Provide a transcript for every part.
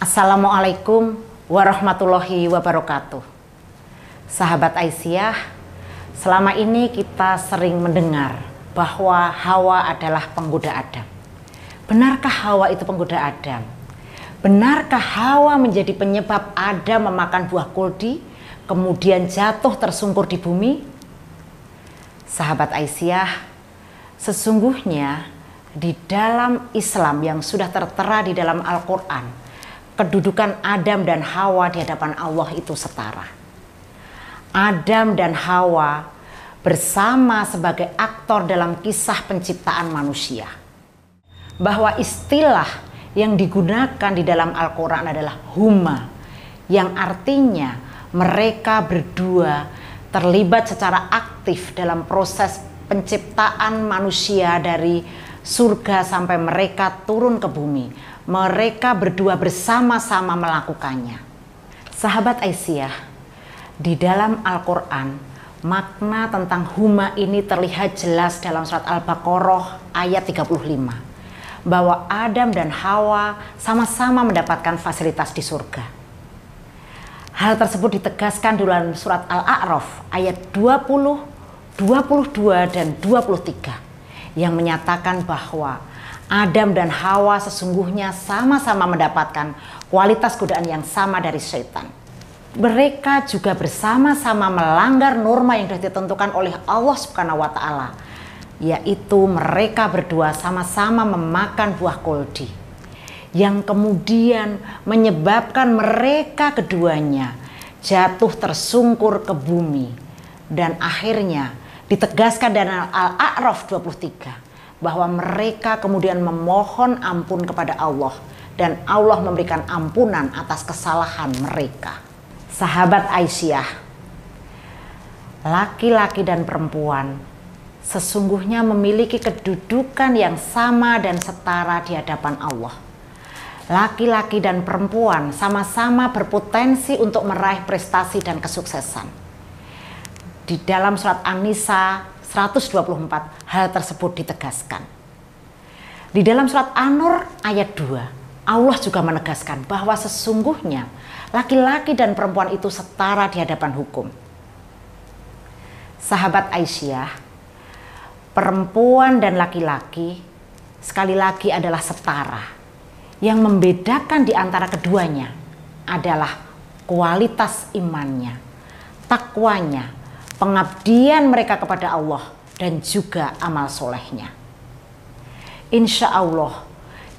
Assalamualaikum warahmatullahi wabarakatuh. Sahabat Aisyah, selama ini kita sering mendengar bahwa Hawa adalah penggoda Adam. Benarkah Hawa itu penggoda Adam? Benarkah Hawa menjadi penyebab Adam memakan buah kuldi, kemudian jatuh tersungkur di bumi? Sahabat Aisyah, sesungguhnya di dalam Islam yang sudah tertera di dalam Al-Quran, kedudukan Adam dan Hawa di hadapan Allah itu setara. Adam dan Hawa bersama sebagai aktor dalam kisah penciptaan manusia. Bahwa istilah yang digunakan di dalam Al-Quran adalah huma, yang artinya mereka berdua terlibat secara aktif dalam proses penciptaan manusia dari surga sampai mereka turun ke bumi. Mereka berdua bersama-sama melakukannya. Sahabat Aisyah, di dalam Al-Quran, makna tentang huma ini terlihat jelas dalam surat Al-Baqarah ayat 35. Bahwa Adam dan Hawa sama-sama mendapatkan fasilitas di surga. Hal tersebut ditegaskan dalam surat Al-A'raf ayat 20, 22, dan 23 yang menyatakan bahwa Adam dan Hawa sesungguhnya sama-sama mendapatkan kualitas godaan yang sama dari setan. Mereka juga bersama-sama melanggar norma yang sudah ditentukan oleh Allah Subhanahu wa taala, yaitu mereka berdua sama-sama memakan buah koldi yang kemudian menyebabkan mereka keduanya jatuh tersungkur ke bumi dan akhirnya ditegaskan dalam Al-A'raf 23 bahwa mereka kemudian memohon ampun kepada Allah dan Allah memberikan ampunan atas kesalahan mereka. Sahabat Aisyah, laki-laki dan perempuan sesungguhnya memiliki kedudukan yang sama dan setara di hadapan Allah. Laki-laki dan perempuan sama-sama berpotensi untuk meraih prestasi dan kesuksesan di dalam surat An-Nisa 124 hal tersebut ditegaskan. Di dalam surat An-Nur ayat 2, Allah juga menegaskan bahwa sesungguhnya laki-laki dan perempuan itu setara di hadapan hukum. Sahabat Aisyah, perempuan dan laki-laki sekali lagi adalah setara. Yang membedakan di antara keduanya adalah kualitas imannya, takwanya, pengabdian mereka kepada Allah, dan juga amal solehnya. Insya Allah,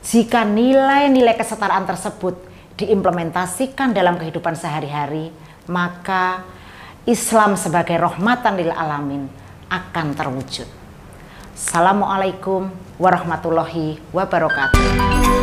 jika nilai-nilai kesetaraan tersebut diimplementasikan dalam kehidupan sehari-hari, maka Islam sebagai rahmatan lil alamin akan terwujud. Assalamualaikum warahmatullahi wabarakatuh.